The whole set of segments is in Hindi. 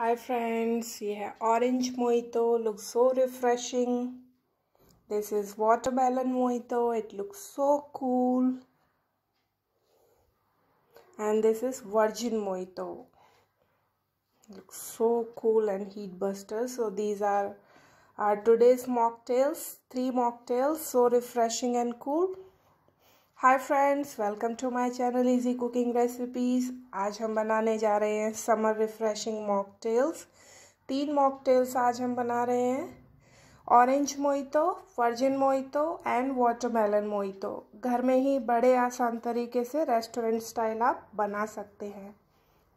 Hi friends, yeah, orange mojito looks so refreshing. This is watermelon mojito, it looks so cool. And this is virgin mojito. Looks so cool and heat buster. So these are our today's mocktails, three mocktails, so refreshing and cool. Hi friends welcome to my channel easy cooking recipes आज हम बनाने जा रहे हैं समर रिफ़्रेशिंग मॉकटेल्स तीन मॉकटेल्स आज हम बना रहे हैं orange mojito virgin mojito and watermelon mojito घर में ही बड़े आसान तरीके से रेस्टोरेंट स्टाइल आप बना सकते हैं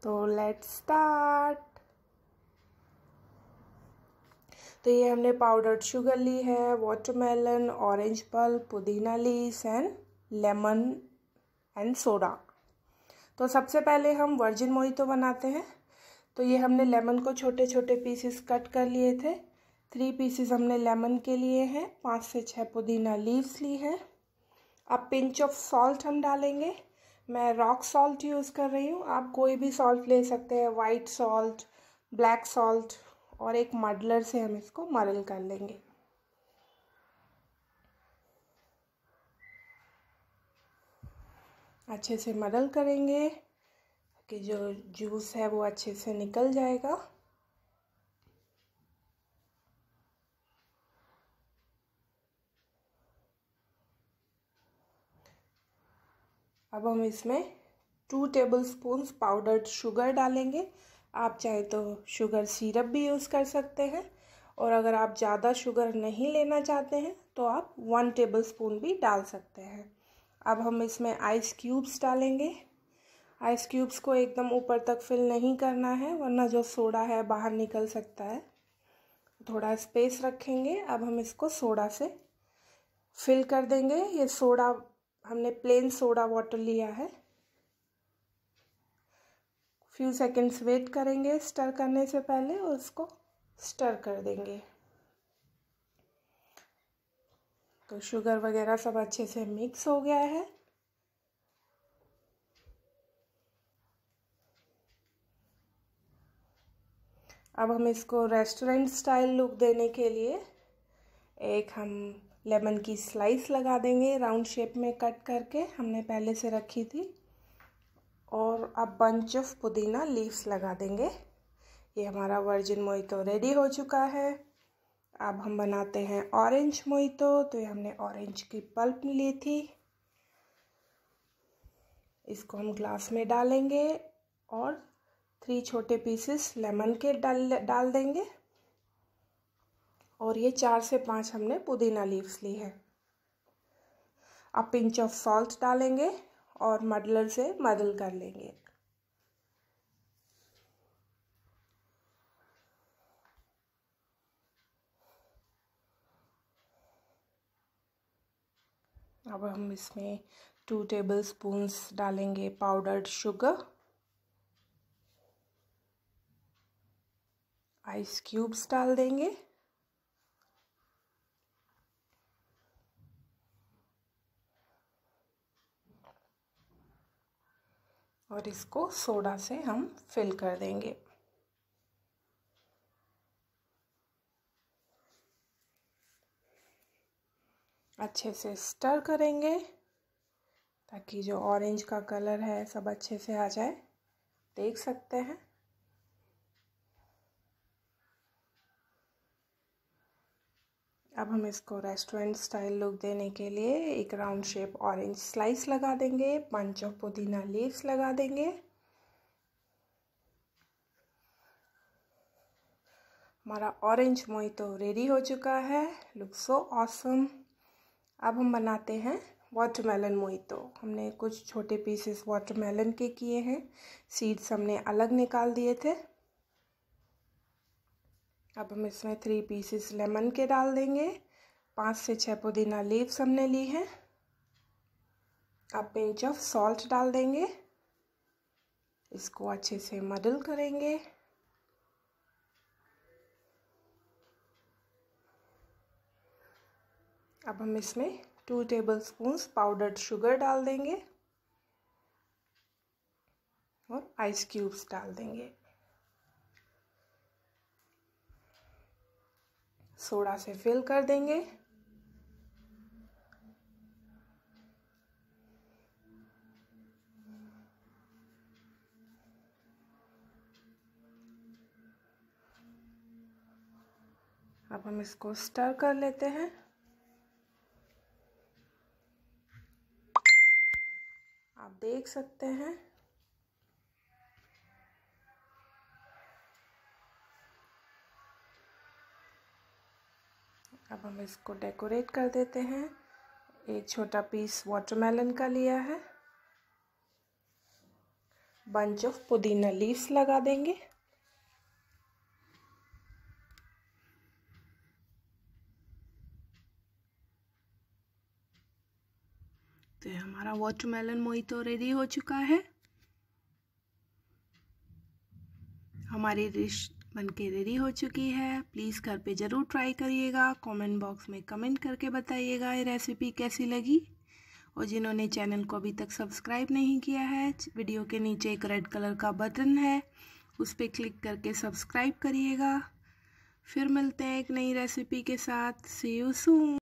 तो लेट्स स्टार्ट तो ये हमने पाउडर्ड शुगर ली है वाटरमेलन ऑरेंज पल पुदीना leaves and lemon and soda तो सबसे पहले हम वर्जिन मोहितो बनाते हैं तो ये हमने लेमन को छोटे छोटे पीसेस कट कर लिए थे थ्री पीसेस हमने लेमन के लिए हैं पाँच से छः पुदीना लीव्स ली हैं अब पिंच ऑफ सॉल्ट हम डालेंगे मैं रॉक सॉल्ट यूज़ कर रही हूँ आप कोई भी सॉल्ट ले सकते हैं वाइट सॉल्ट ब्लैक सॉल्ट और एक मडलर से हम इसको मरल कर लेंगे अच्छे से मडल करेंगे कि जो जूस है वो अच्छे से निकल जाएगा अब हम इसमें two tablespoon powdered sugar डालेंगे आप चाहे तो शुगर सिरप भी यूज़ कर सकते हैं और अगर आप ज़्यादा शुगर नहीं लेना चाहते हैं तो आप वन टेबल स्पून भी डाल सकते हैं अब हम इसमें आइस क्यूब्स डालेंगे आइस क्यूब्स को एकदम ऊपर तक फिल नहीं करना है वरना जो सोडा है बाहर निकल सकता है थोड़ा स्पेस रखेंगे अब हम इसको सोडा से फिल कर देंगे ये सोडा हमने प्लेन सोडा वाटर लिया है फ्यू सेकेंड्स वेट करेंगे स्टर करने से पहले और उसको स्टर कर देंगे तो शुगर वगैरह सब अच्छे से मिक्स हो गया है अब हम इसको रेस्टोरेंट स्टाइल लुक देने के लिए एक हम लेमन की स्लाइस लगा देंगे राउंड शेप में कट करके हमने पहले से रखी थी और अब बंच ऑफ पुदीना लीव्स लगा देंगे ये हमारा वर्जिन मोई तो रेडी हो चुका है अब हम बनाते हैं ऑरेंज मोहितो तो ये हमने ऑरेंज की पल्प ली थी इसको हम ग्लास में डालेंगे और थ्री छोटे पीसेस लेमन के डाल डाल देंगे और ये चार से पांच हमने पुदीना लीव्स ली है अब पिंच ऑफ सॉल्ट डालेंगे और मडलर से मदल कर लेंगे अब हम इसमें टू टेबल स्पून्स डालेंगे पाउडर्ड शुगर आइस क्यूब्स डाल देंगे और इसको सोडा से हम फिल कर देंगे अच्छे से स्टर करेंगे ताकि जो ऑरेंज का कलर है सब अच्छे से आ जाए देख सकते हैं अब हम इसको रेस्टोरेंट स्टाइल लुक देने के लिए एक राउंड शेप ऑरेंज स्लाइस लगा देंगे पंच ऑफ पुदीना लीव्स लगा देंगे हमारा ऑरेंज मोई तो रेडी हो चुका है लुक सो ऑसम अब हम बनाते हैं वाटरमेलन मोहितो हमने कुछ छोटे पीसेस वाटरमेलन के किए हैं सीड्स हमने अलग निकाल दिए थे अब हम इसमें थ्री पीसेस लेमन के डाल देंगे पाँच से छः पुदीना लीव्स हमने ली हैं अब पिंच ऑफ सॉल्ट डाल देंगे इसको अच्छे से मडल करेंगे अब हम इसमें two tablespoon powdered sugar डाल देंगे और आइस क्यूब्स डाल देंगे सोडा से फिल कर देंगे अब हम इसको स्टर कर लेते हैं आप देख सकते हैं अब हम इसको डेकोरेट कर देते हैं एक छोटा पीस वाटरमेलन का लिया है बंच ऑफ पुदीना लीव्स लगा देंगे तो हमारा वाटरमेलन मोई तो रेडी हो चुका है हमारी डिश बनके रेडी हो चुकी है प्लीज़ घर पे ज़रूर ट्राई करिएगा कमेंट बॉक्स में कमेंट करके बताइएगा ये रेसिपी कैसी लगी और जिन्होंने चैनल को अभी तक सब्सक्राइब नहीं किया है वीडियो के नीचे एक रेड कलर का बटन है उस पर क्लिक करके सब्सक्राइब करिएगा फिर मिलते हैं एक नई रेसिपी के साथ सी यू सून